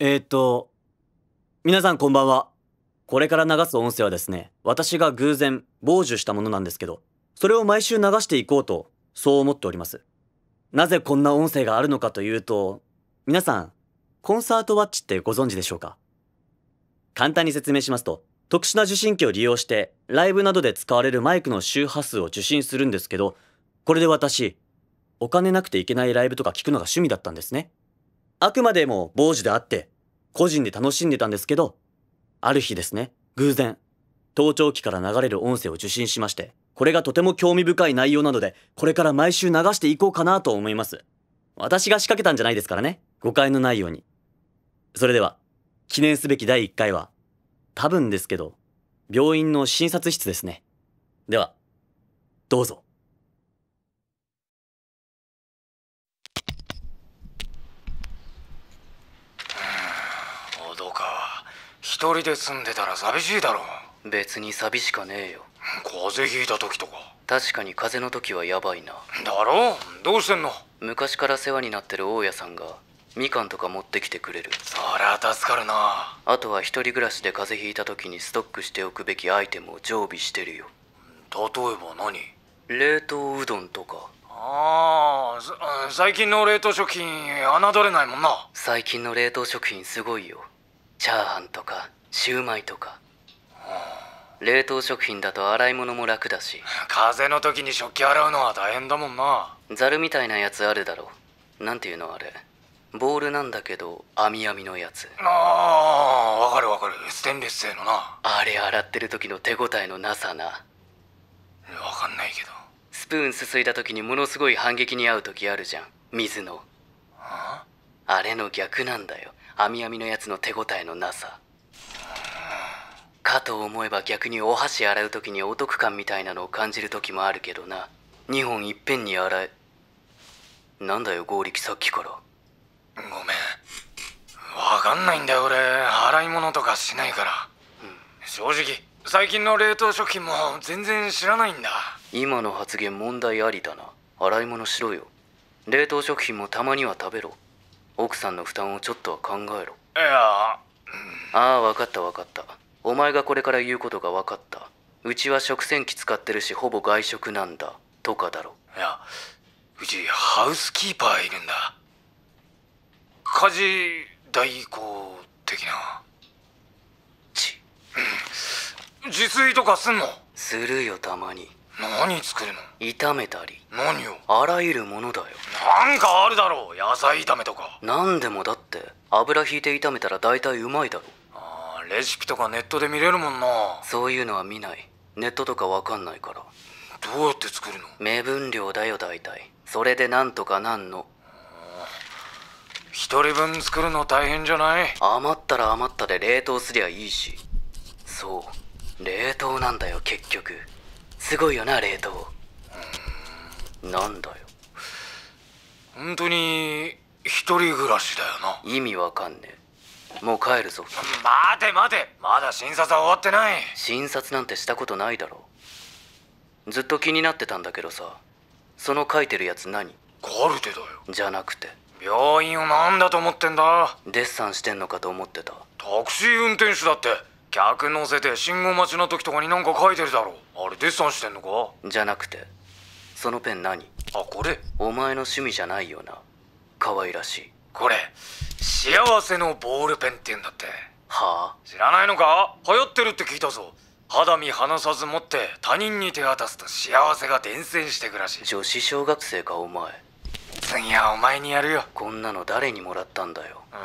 えー、っと、皆さんこんばんは。これから流す音声はですね、私が偶然傍受したものなんですけど、それを毎週流していこうと、そう思っております。なぜこんな音声があるのかというと、皆さん、コンサートワッチってご存知でしょうか簡単に説明しますと、特殊な受信機を利用して、ライブなどで使われるマイクの周波数を受信するんですけど、これで私、お金なくていけないライブとか聞くのが趣味だったんですね。あくまでも傍受であって、個人で楽しんでたんですけど、ある日ですね、偶然、盗聴器から流れる音声を受信しまして、これがとても興味深い内容なので、これから毎週流していこうかなと思います。私が仕掛けたんじゃないですからね、誤解のないように。それでは、記念すべき第1回は、多分ですけど、病院の診察室ですね。では、どうぞ。人で住んでたら寂しいだろ別に寂しかねえよ風邪ひいた時とか確かに風邪の時はやばいなだろどうしてんの昔から世話になってる大家さんがみかんとか持ってきてくれるそりゃ助かるなあとは一人暮らしで風邪ひいた時にストックしておくべきアイテムを常備してるよ例えば何冷凍うどんとかああ最近の冷凍食品侮れないもんな最近の冷凍食品すごいよチャーハンとかシューマイとか冷凍食品だと洗い物も楽だし風邪の時に食器洗うのは大変だもんなザルみたいなやつあるだろなんていうのあれボールなんだけど網網のやつああわかるわかるステンレス製のなあれ洗ってる時の手応えのなさなわかんないけどスプーンすすいだ時にものすごい反撃に遭う時あるじゃん水のあれの逆なんだよ網網のやつの手応えのなさかと思えば逆にお箸洗う時にお得感みたいなのを感じる時もあるけどな2本いっぺんに洗えなんだよ剛力さっきからごめんわかんないんだよ俺洗い物とかしないから、うん、正直最近の冷凍食品も全然知らないんだ今の発言問題ありだな洗い物しろよ冷凍食品もたまには食べろ奥さんの負担をちょっとは考えろいや、うん、ああ分かった分かったお前がこれから言うことが分かったうちは食洗機使ってるしほぼ外食なんだとかだろいやうちハウスキーパーいるんだ家事代行的なち、自炊とかすんのするよたまに何作るの炒めたり何をあらゆるものだよなんかあるだろう野菜炒めとか何でもだって油引いて炒めたら大体うまいだろレシピとかネットで見れるもんなそういうのは見ないネットとかわかんないからどうやって作るの目分量だよ大体それでなんとかなんの一人分作るの大変じゃない余ったら余ったで冷凍すりゃいいしそう冷凍なんだよ結局すごいよな冷凍なんだよ本当に一人暮らしだよな意味わかんねえもう帰るぞ待て待てまだ診察は終わってない診察なんてしたことないだろずっと気になってたんだけどさその書いてるやつ何カルテだよじゃなくて病院を何だと思ってんだデッサンしてんのかと思ってたタクシー運転手だって客乗せて信号待ちの時とかになんか書いてるだろあれデッサンしてんのかじゃなくてそのペン何あこれお前の趣味じゃないよな可愛らしいこれ知幸せのボールペンって言うんだってはあ知らないのか流行ってるって聞いたぞ肌身離さず持って他人に手渡すと幸せが伝染してくらしい女子小学生かお前次はお前にやるよこんなの誰にもらったんだよ、うん、や